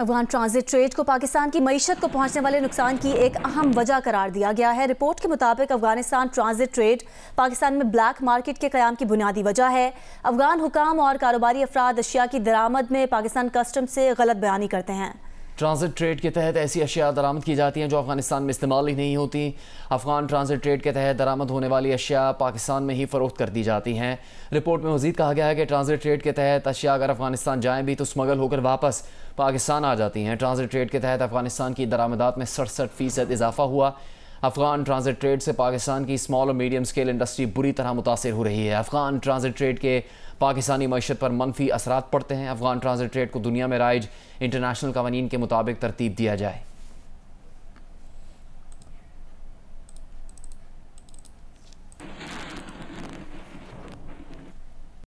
Afghan transit trade को पाकिस्तान की मीशत को पहुंचने वाले नुकसान की एक अहम वजह करार दिया गया है रिपोर्ट के मुताबिक अफगानिस्तान ट्रांजिट ट्रेड पाकिस्तान में ब्लैक मार्केट के क्याम की बुनियादी वजह है अफगान हुकाम और कारोबारी अफराद अशिया की दरामद में पाकिस्तान कस्टम से गलत बयानी करते हैं ट्रांजिट ट्रेड के तहत ऐसी अशिया दरामद की जाती हैं जो अफगानिस्तान में इस्तेमाल ही नहीं होती अफगान ट्रांजिट ट्रेड के तहत दरामद होने वाली अशिया पाकिस्तान में ही फ़रोख्त कर दी जाती हैं रिपोर्ट में मजीद कहा गया है कि ट्रांजिट ट्रेड के तहत अशिया अगर अफगानिस्तान जाएँ भी तो स्मगल होकर वापस पाकिस्तान आ जाती हैं ट्रांजिट ट्रेड के तहत अफगानिस्तान की दरामदात में सड़सठ फ़ीसद इजाफा हुआ अफगान ट्रांजिट ट्रेड से पाकिस्तान की स्मॉल और मीडियम स्केल इंडस्ट्री बुरी तरह मुतासर हो रही है अफगान ट्रांजिट ट्रेड के पाकिस्तानी मीशत पर मनफी असरा पड़ते हैं अफगान ट्रांजिट ट्रेड को दुनिया में राइज इंटरनेशनल कवानीन के मुताबिक तरतीब दिया जाए